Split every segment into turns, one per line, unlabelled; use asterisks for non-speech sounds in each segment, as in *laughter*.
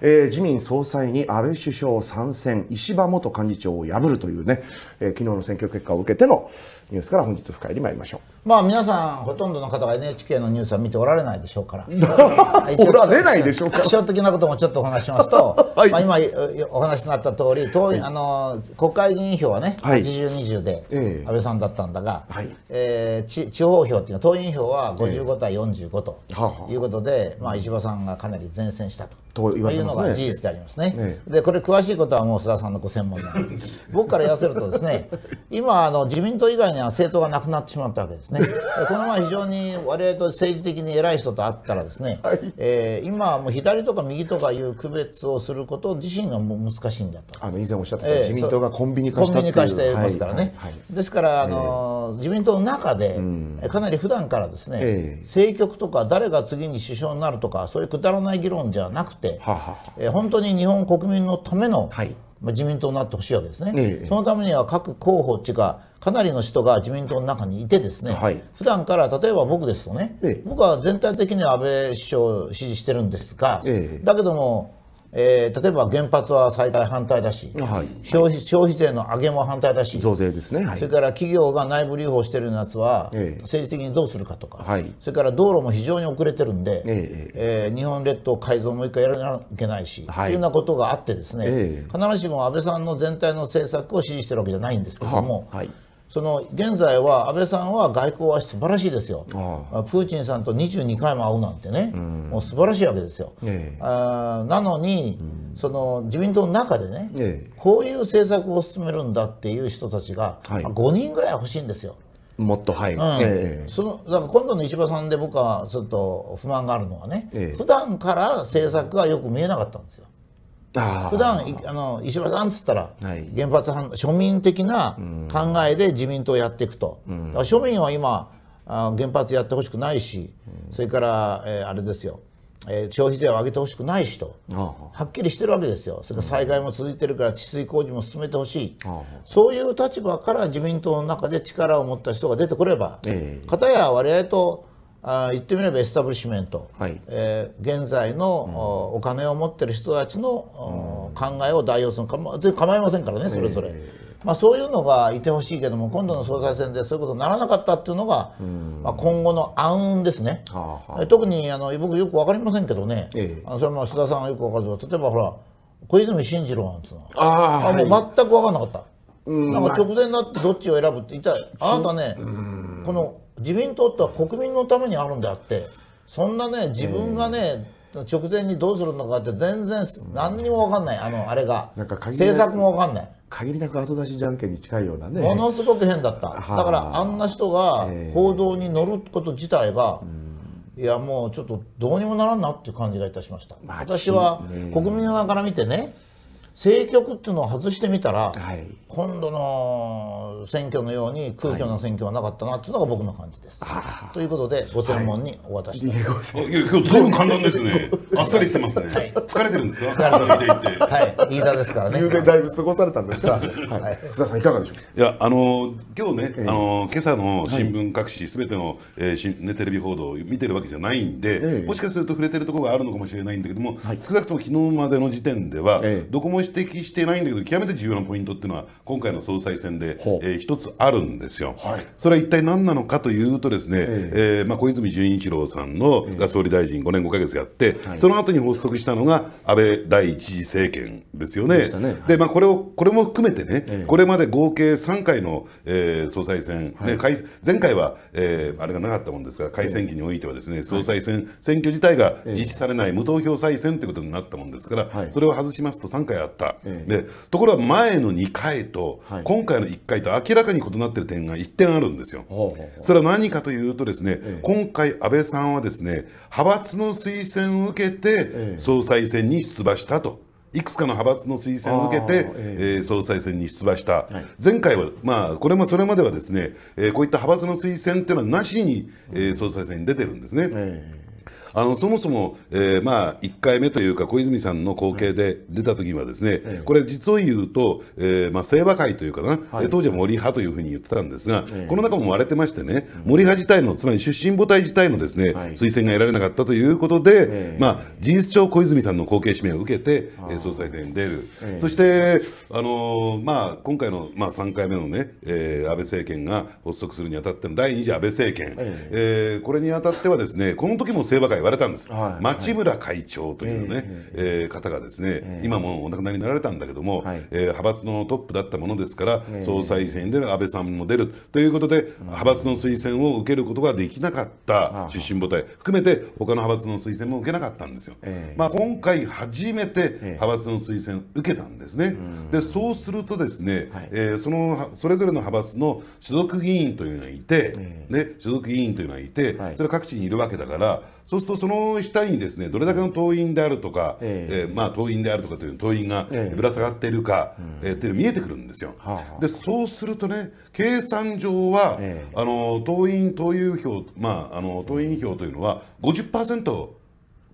えー、自民総裁に安倍首相参戦、石破元幹事長を破るというね、えー、昨日の選挙結果を受けてのニュースから本日深入りいりましょう。まあ皆さん、ほとんどの方が NHK のニュースは見ておられないでしょうから。*laughs* おられないでしょうか。気象的なこともちょっとお話しますと、*laughs* はい、まあ今お話になった通り、党員、あの、国会議員票はね、はい、80、20で安倍さんだったんだが、はい、えー、地方票っていうのは党員票は55対45ということで、えーははまあ石破さんがかなり善戦したと。と言われてのが事実でありますね。ねでこれ詳しいことはもう須田さんのご専門なので *laughs* 僕から言わせるとですね今あの自民党以外には政党がなくなってしまったわけですね。この前非常に我々と政治的に偉い人と会ったらですね、はい、えー、今はもう左とか右とかいう区別をすること自身がもう難しいんだと。あの以前おっしゃってた、えー、自民党がコンビニ化したコンビニ化してますからね。はいはい、ですからあの、えー、自民党の中で、かなり普段からですね、えー、政局とか誰が次に首相になるとかそういうくだらない議論じゃなくてははえー、本当に日本国民のための、はい、まあ、自民党になってほしいわけですね、えそのためには各候補っていうか、かなりの人が自民党の中にいて、ですね、はい、普段から例えば僕ですとね、え、僕は全体的には安倍首相を支持してるんですが、だけども、えー、例えば原発は最大反対だし、はい、消費消費税の上げも反対だし、増税ですね、はい、それから企業が内部留保しているやつは、政治的にどうするかとか、それから道路も非常に遅れてるんで、えー、えー、日本列島改造もう一回やらなきゃいけないし、というようなことがあって、ですね、必ずしも安倍さんの全体の政策を支持してるわけじゃないんですけれども。はその現在は安倍さんは外交は素晴らしいですよ、ああプーチンさんと22回も会うなんてね、うん、もう素晴らしいわけですよ。ええ、あなのに、うん、その自民党の中でね、え、こういう政策を進めるんだっていう人たちが、はい、5人ぐらい欲しいんですよ。もっとはい、うんええ、そのだから今度の石破さんで僕はちょっと不満があるのはね、ええ、普段から政策がよく見えなかったんですよ。普段あの石破さんっつったら、原発庶民的な考えで自民党やっていくと、うん、庶民は今原発やってほしくないし、うん、それから、えー、あれですよ、えー、消費税を上げてほしくないしとはっきりしてるわけですよそれから災害も続いてるから治水工事も進めてほしい、うん、そういう立場から自民党の中で力を持った人が出てくれば、えー、片や割合とあ言ってみればエスタブリッシュメント、はい、えー、現在の、うん、お金を持ってる人たちの、うん、考えを代用するかま、全然構いませんからねそれぞれ、えー、まあ、そういうのがいてほしいけども今度の総裁選でそういうことにならなかったっていうのが、うん、まあ、今後の暗雲ですね、はあはあ、特にあの僕よく分かりませんけどね、えー、あのそれも須田さんがよく分かるん例えばほら小泉進次郎なんていうの
はあ、はい、も
う全く分かんなかった、なんか直前になってどっちを選ぶって言ったあなたね、この自民党っては国民のためにあるんであってそんなね自分がね、直前にどうするのかって全然何にも分かんないあのあれが政策も分かんない限りなく後出しじゃんけんに
近いようなねものす
ごく変だっただからあんな人が報道に乗ること自体が、いやもうちょっとどうにもならんなっていう感じがいたしました、まあ、私は国民側から見てね、政局っていうのを外してみたら、はい、今度の選挙のように空虚な選挙はなかったなっていうのが僕の感じです。はい、ということで
ご専門にお渡し、はい、今日全部簡単ですね。あっさりしてますね。疲れてるんですか？*laughs* はい、飯田ですからね。だいぶ過
ごされたんですはい、須田さんいか
がでしょういやあの今日ね、あの今朝の新聞各紙すべての、えー、新ねテレビ報道を見てるわけじゃないんで、えー、もしかすると触れてるところがあるのかもしれないんだけども、少なくとも昨日までの時点では、えー、どこも指摘してないんだけど極めて重要なポイントっていうのは今回の総裁選で、えー、一つあるんですよ、はい、それは一体何なのかというとですね、えー、えー、まあ、小泉純一郎さんのが総理大臣5年5か月やって、はい、その後に発足したのが安倍第一次政権ですよね。で、ねはい、まあ、これをこれも含めてね、えー、これまで合計3回の、えー、総裁選、はい、前回は、えー、あれがなかったもんですが改選期においてはですね総裁選、選挙自体が実施されない無投票再選ということになったもんですから、それを外しますと3回あって。、えでところが前の2回と、今回の1回と明らかに異なっている点が1点あるんですよ。それは何かというとですね、え、今回安倍さんはですね派閥の推薦を受けて総裁選に出馬したと。いくつかの派閥の推薦を受けて、ええー、総裁選に出馬した、はい、前回は、まあ、これもそれまではですね、えー、こういった派閥の推薦というのはなしに、えー、総裁選に出てるんですね。えーあのそもそも、えー、まあ1回目というか小泉さんの後継で出た時はですね、はい、これ実を言うと、えー、まあ清和会というかな、はい、当時は森派というふうに言ってたんですが、この中も割れてましてね、森派自体のつまり出身母体自体のですね、推薦が得られなかったということで、まあ事実上小泉さんの後継指名を受けて、えー、総裁選に出る、そしてあのー、まあ今回のまあ3回目のね、えー、安倍政権が発足するにあたっての第2次安倍政権、えー、これにあたってはですねこの時も清和会はわれたんです、はい、町村会長というね、はい、えー、方がですね、えー、今もお亡くなりになられたんだけども、はい、えー、派閥のトップだったものですから、えー、総裁選で安倍さんも出るということで、派閥の推薦を受けることができなかった出身母体含めて他の派閥の推薦も受けなかったんですよ。えー、まあ、今回初めて派閥の推薦受けたんですね。でそうするとですね、はい、えー、そのそれぞれの派閥の所属議員というのがいて、ね、所属議員というのがいて、それは各地にいるわけだからそうするととその下にですねどれだけの党員であるとか、ええまあ、党員であるとかという党員がぶら下がっているか、ええっていうの見えてくるんですよ。でそうするとね計算上は、あの党員党友票、まあ、あの党員票というのは50%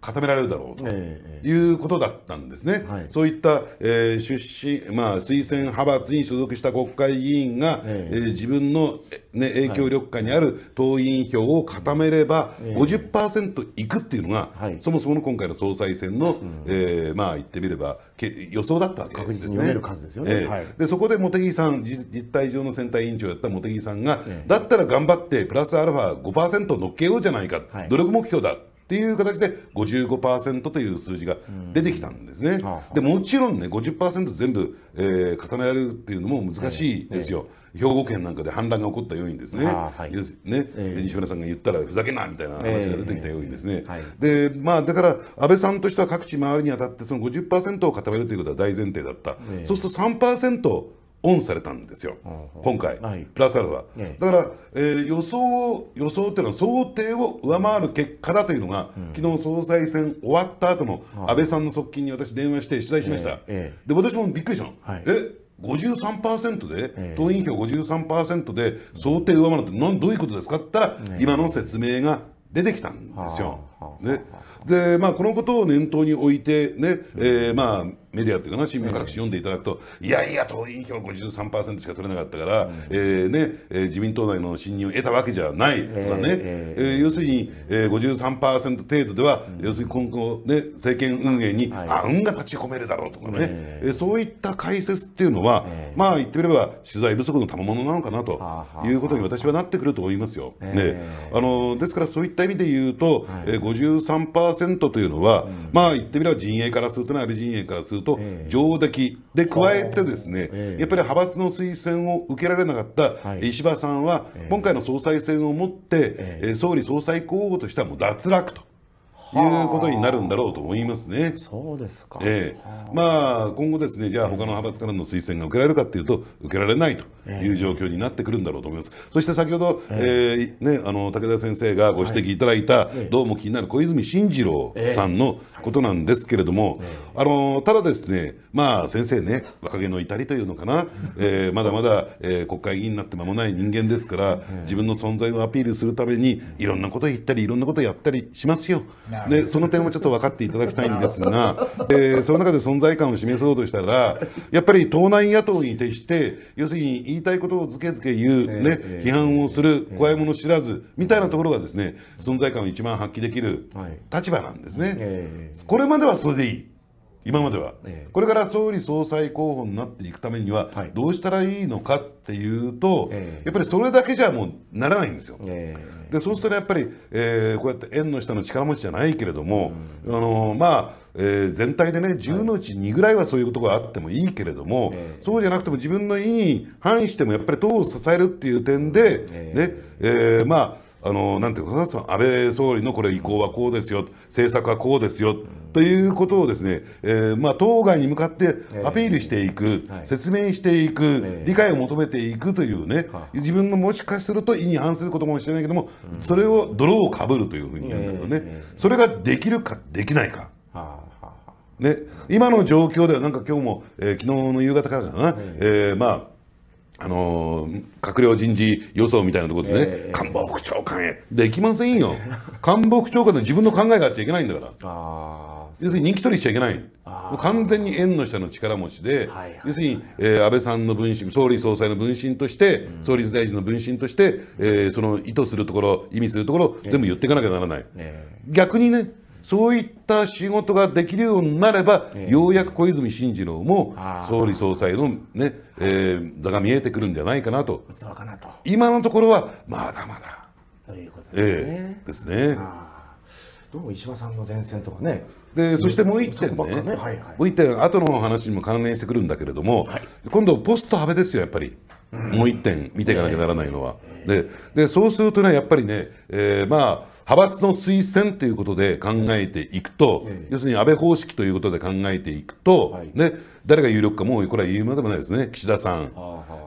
固められるだろうということだったんですね、そういった、えー、出資、まあ、推薦派閥に所属した国会議員が、ええー、自分の、ね、影響力下にある党員票を固めれば50%いくっていうのが、はい、そもそもの今回の総裁選の、うえー、まあ、言ってみればけ予想だったわけですね。ですよね、えーはい、でそこで茂木さん実態上の選対委員長やった茂木さんが、だったら頑張ってプラスアルファ5%乗っけようじゃないか、努力目標だっていう形で55%という数字が出てきたんですね。でもちろんね50%全部、えー、固められるっていうのも難しいですよ。ええ、兵庫県なんかで反乱が起こったようにですね,、はいね西村さんが言ったらふざけんなみたいな話が出てきたようにですね、はい、でまあ、だから安倍さんとしては各地回るにあたってその50%を固めるということは大前提だった、そうすると3%オンされたんですよ、今回、プラスアルファ。だから、えー、予想予想っていうのは想定を上回る結果だというのが、うん、昨日総裁選終わった後の安倍さんの側近に私、電話して取材しました。で私もびっくりしたの、はい、え53%で、党員票53%で想定上回るって、どういうことですかって言ったら、今の説明が出てきたんですよ。ねでまあ、このことを念頭に置いてね、えー、まあ、メディアというかな新聞から読んでいただくと、いやいや、党員票53%しか取れなかったから、うん、えー、ねえー、自民党内の信任を得たわけじゃないとかね、えー、えー、要するに、えー、53%程度では、うん、要するに今後、ね、政権運営に、はい、あ運が立ち込めるだろうとかね、えー、そういった解説っていうのは、えー、まあ言ってみれば取材不足の賜物なのかなということに私はなってくると思いますよ。ね、あのですからそういった意味で言うと、53%というのは、うん、まあ言ってみれば陣営からすると、安倍陣営からすると、上出来、で加えてですね、やっぱり派閥の推薦を受けられなかった石破さんは、今回の総裁選をもって、総理総裁候補としてはもう脱落と。いうことになるんだろうと思いますね。そうですか、えーまあ、今後ですね、じゃあ他の派閥からの推薦が受けられるかというと、受けられないという状況になってくるんだろうと思います。そして先ほど、えーね、あの武田先生がご指摘いただいた、どうも気になる小泉進次郎さんのことなんですけれども、あのただですね、まあ、先生ね、若気の至りというのかな、えー、まだまだ、えー、国会議員になって間もない人間ですから、自分の存在をアピールするために、いろんなことを言ったり、いろんなことをやったりしますよ。でその点をちょっと分かっていただきたいんですが、え *laughs* その中で存在感を示そうとしたらやっぱり党内野党に徹して要するに言いたいことをずけずけ言う、ね、えー、批判をする怖いもの知らずみたいなところがですね存在感を一番発揮できる立場なんですね。これまではそれでいい今までは、えこれから総理総裁候補になっていくためには、はい、どうしたらいいのかっていうと、え、やっぱりそれだけじゃもうならないんですよ。でそうすると、ね、やっぱり、えー、こうやって円の下の力持ちじゃないけれども、うん、あのまあえー、全体でね10のうち2ぐらいはそういうことがあってもいいけれども、はい、そうじゃなくても自分の意に反してもやっぱり党を支えるっていう点で、ねえー、まああのなんていうか安倍総理のこれ意向はこうですよ政策はこうですよ、ということをですね、えーまあ、当該に向かってアピールしていく、説明していく、理解を求めていくというね、自分のもしかすると意に反することもしれないけども、それを泥をかぶるというふうに言うんだけどね、それができるかできないか。ね、今の状況では、なんか今日も、えー、昨日の夕方からかな、えー、まああのー、閣僚人事予想みたいなところでね、えー、官房副長官へできませんよ官房副長官で自分の考えがあっちゃいけないんだから要するに人気取りしちゃいけない完全に縁の下の力持ちで、はいはい、要するに、えー、安倍さんの分身総理総裁の分身として、うん、総理大臣の分身として、えー、その意図するところ意味するところ、全部言っていかなきゃならない、えー、逆にねそういった仕事ができるようになれば、えー、ようやく小泉進次郎も総理総裁のね、えー、座が見えてくるんじゃないかなと今のところはまだまだということですね。えー、ですねどうも石破さんの前線とかねでそしてもう一点ね、ねはいはい、もう一点後の話にも関連してくるんだけれども、はい、今度ポスト安倍ですよやっぱり。もう一点見ていかなきゃならないのは。ででそうするとねやっぱりね、えー、まあ派閥の推薦ということで考えていくと、要するに安倍方式ということで考えていくと、はい、ね、誰が有力かもうこれは言うまでもないですね岸田さん、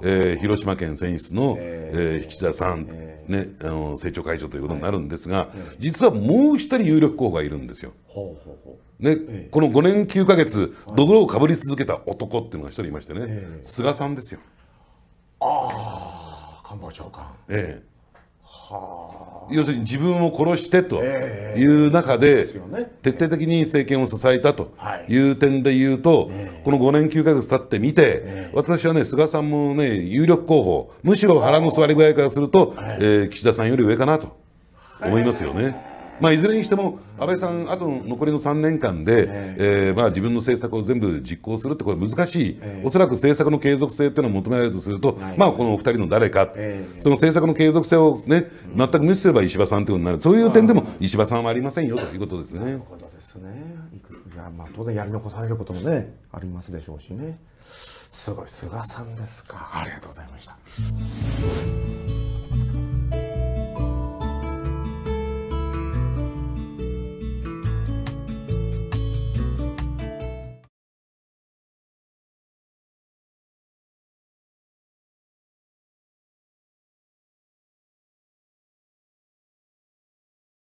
えー、広島県選出の、えー、岸田さん、ね、あの政調会長ということになるんですが、実はもう一人有力候補がいるんですよ。ね、この5年9か月、泥をかぶり続けた男っていうのが一人いましてね、菅さんですよ。ああ官房長官ええはあ、要するに自分を殺してという中で、徹底的に政権を支えたという点でいうと、この5年9か月経ってみて、私はね、菅さんもね、有力候補、むしろ腹の座り具合からすると、え岸田さんより上かなと思いますよね。まあ、いずれにしても安倍さん、あと残りの3年間で、ええまあ、自分の政策を全部実行するってこれ難しい、えおそらく政策の継続性っていうのを求められるとすると、まあ、このお二人の誰か、その政策の継続性を、ね、全く無視すれば石破さんということになる、そういう点でも石破さんはありませんよということですね。なるほどですねいくつまあ、当然やり残されることも、ね、ありますでしょうしね。すごい菅さんですかありがとうございまし
た。